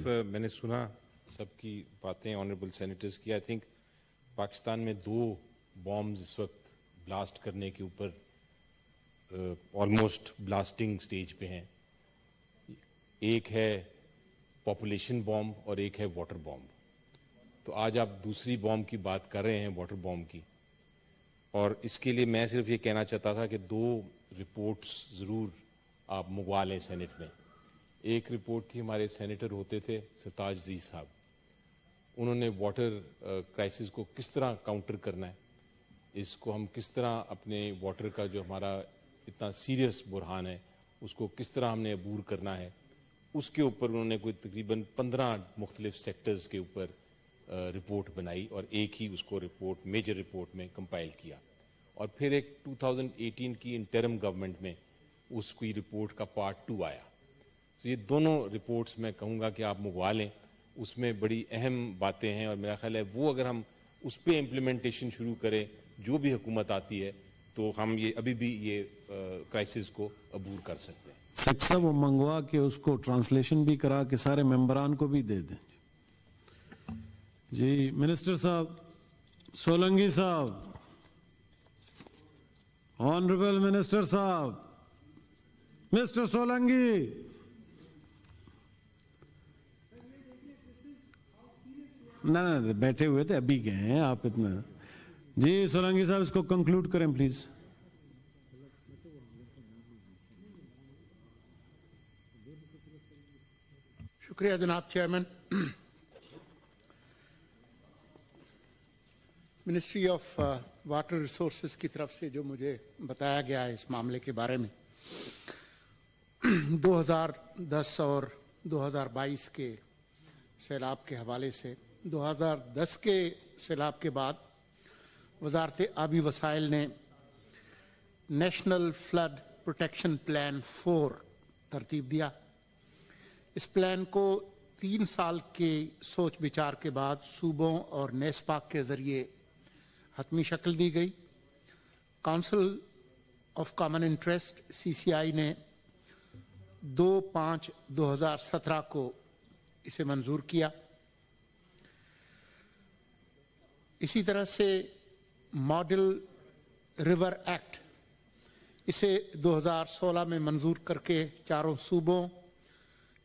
Uh, मैंने सुना सबकी बातें ऑनरेबल सेनेटर्स की आई थिंक पाकिस्तान में दो बॉम्ब्स इस वक्त ब्लास्ट करने के ऊपर ऑलमोस्ट ब्लास्टिंग स्टेज पे हैं एक है पॉपुलेशन बॉम्ब और एक है वाटर बॉम्ब तो आज आप दूसरी बॉम्ब की बात कर रहे हैं वाटर बॉम्ब की और इसके लिए मैं सिर्फ ये कहना चाहता था कि दो रिपोर्ट्स ज़रूर आप मंगवा लें सेनेट में एक रिपोर्ट थी हमारे सेनेटर होते थे सरताज जी साहब उन्होंने वाटर क्राइसिस को किस तरह काउंटर करना है इसको हम किस तरह अपने वाटर का जो हमारा इतना सीरियस बुरहान है उसको किस तरह हमने अबूर करना है उसके ऊपर उन्होंने कोई तकरीबन पंद्रह मुख्तलिफ सेक्टर्स के ऊपर रिपोर्ट बनाई और एक ही उसको रिपोर्ट मेजर रिपोर्ट में कंपाइल किया और फिर एक 2018 की इंटरम गवर्नमेंट में उसकी रिपोर्ट का पार्ट टू आया तो ये दोनों रिपोर्ट्स मैं कहूँगा कि आप मंगवा लें उसमें बड़ी अहम बातें हैं और मेरा ख्याल है वो अगर हम उस पर इम्प्लीमेंटेशन शुरू करें जो भी हुकूमत आती है तो हम ये अभी भी ये क्राइसिस को अबूर कर सकते हैं सबसे वो मंगवा के उसको ट्रांसलेशन भी करा के सारे मेम्बरान को भी दे दें जी मिनिस्टर साहब सोलंगी साहब ऑनरेबल मिनिस्टर साहब मिस्टर सोलंगी ना ना बैठे हुए थे अभी गए हैं आप इतना जी सोलंगी साहब इसको कंक्लूड करें प्लीज शुक्रिया जनाब chairman ministry of water resources की तरफ से जो मुझे बताया गया है इस मामले के बारे में 2010 और 2022 के सैलाब के हवाले से 2010 के सैलाब के बाद वजारत आबी वसाइल ने national flood protection plan four तरतीब दिया इस प्लान को तीन साल के सोच विचार के बाद सूबों और नेसपाक के ज़रिए हतमी शक्ल दी गई council of common interest CCI ने दो पाँच दो हज़ार सत्रह को इसे मंजूर किया इसी तरह से मॉडल रिवर एक्ट इसे 2016 में मंजूर करके चारों सूबों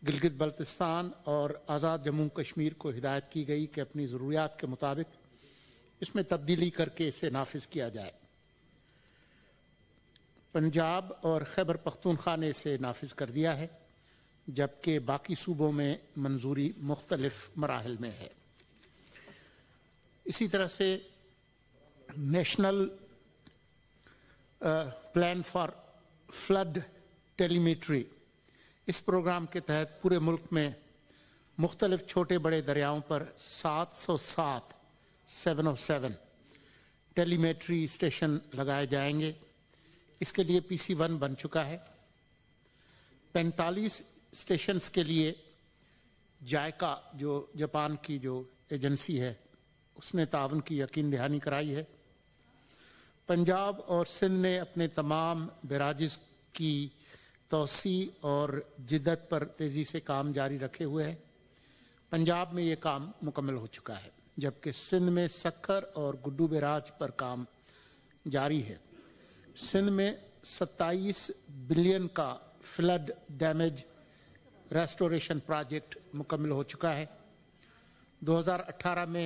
गिलगित बल्तिस्तान और आज़ाद जम्मू कश्मीर को हिदायत की गई कि अपनी ज़रूरियात के मुताबिक इसमें तब्दीली करके इसे नाफिज किया जाए पंजाब और खैबर पख्तूनख्वा ने इसे नाफिज कर दिया है जबकि बाकी सूबों में मंजूरी मुख्तलफ मराहल में है इसी तरह से national plan for flood telemetry इस प्रोग्राम के तहत पूरे मुल्क में मुख्तलिफ छोटे बड़े दरियाओं पर 707 सेवन टेलीमेट्री स्टेशन लगाए जाएंगे इसके लिए पी सी वन बन चुका है पैंतालीस स्टेशंस के लिए जायका जो जापान की जो एजेंसी है उसने तावन की यकीन दहानी कराई है पंजाब और सिंध ने अपने तमाम बराजिस की तोसी और जिदत पर तेज़ी से काम जारी रखे हुए हैं पंजाब में ये काम मुकम्मल हो चुका है जबकि सिंध में सखर और गुड्डू बराज पर काम जारी है सिंध में 27 बिलियन का फ्लड डैमेज रेस्टोरेशन प्रोजेक्ट मुकम्मल हो चुका है 2018 में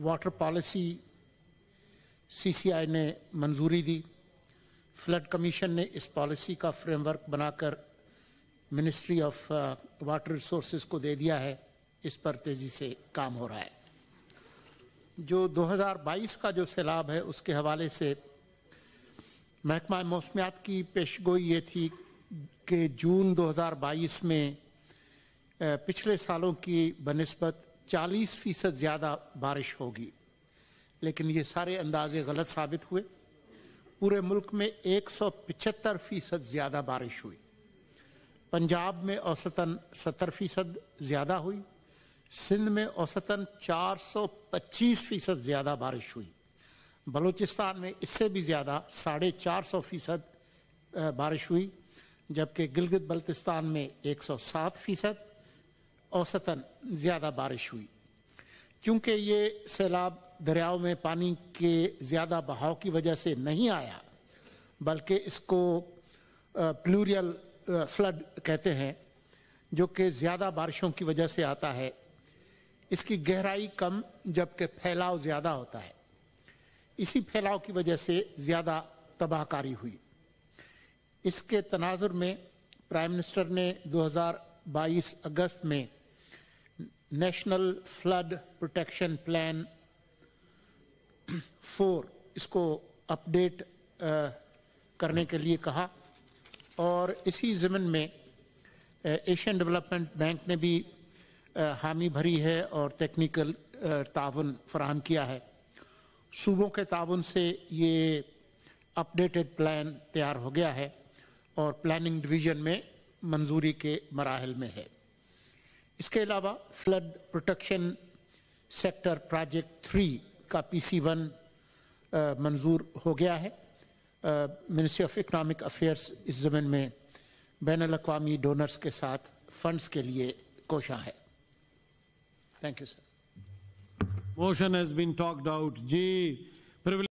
वाटर पॉलिसी सीसीआई ने मंजूरी दी फ्लड कमीशन ने इस पॉलिसी का फ्रेमवर्क बनाकर मिनिस्ट्री ऑफ वाटर रिसोर्स को दे दिया है इस पर तेज़ी से काम हो रहा है जो 2022 का जो सैलाब है उसके हवाले से महकमा मौसमियात की पेश गोई ये थी कि जून 2022 में पिछले सालों की बनस्बत चालीस फीसद ज़्यादा बारिश होगी लेकिन ये सारे अंदाजे गलत साबित हुए पूरे मुल्क में एक सौ पचहत्तर फीसद ज़्यादा बारिश हुई पंजाब में औसतन सत्तर फीसद ज़्यादा हुई सिंध में औसतन चार सौ पच्चीस फीसद ज़्यादा बारिश हुई बलूचिस्तान में इससे भी ज़्यादा साढ़े चार सौ फीसद बारिश हुई जबकि गिलगित बल्तिस्तान में एक सौ सात फीसद औसतन ज़्यादा बारिश हुई क्योंकि ये सैलाब दरियाओं में पानी के ज़्यादा बहाव की वजह से नहीं आया बल्कि इसको प्लूरियल फ्लड कहते हैं जो कि ज़्यादा बारिशों की वजह से आता है इसकी गहराई कम जबकि फैलाव ज़्यादा होता है इसी फैलाव की वजह से ज़्यादा तबाहकारी हुई इसके तनाजुर में प्राइम मिनिस्टर ने 2022 अगस्त में national flood protection plan four इसको अपडेट uh, करने के लिए कहा और इसी ज़मन में एशियन डेवलपमेंट बैंक ने भी uh, हामी भरी है और टेक्निकल uh, तावन फराम किया है सूबों के ताउन से ये अपडेटेड प्लान तैयार हो गया है और प्लानिंग डिवीज़न में मंजूरी के मराहल में है इसके अलावा flood protection sector project three का पीसी वन मंजूर हो गया है मिनिस्ट्री ऑफ इकनॉमिक अफेयर्स इस ज़मीन में बैन अवी डोनर्स के साथ फंड्स के लिए कोशा है thank you sir motion has been talked out ji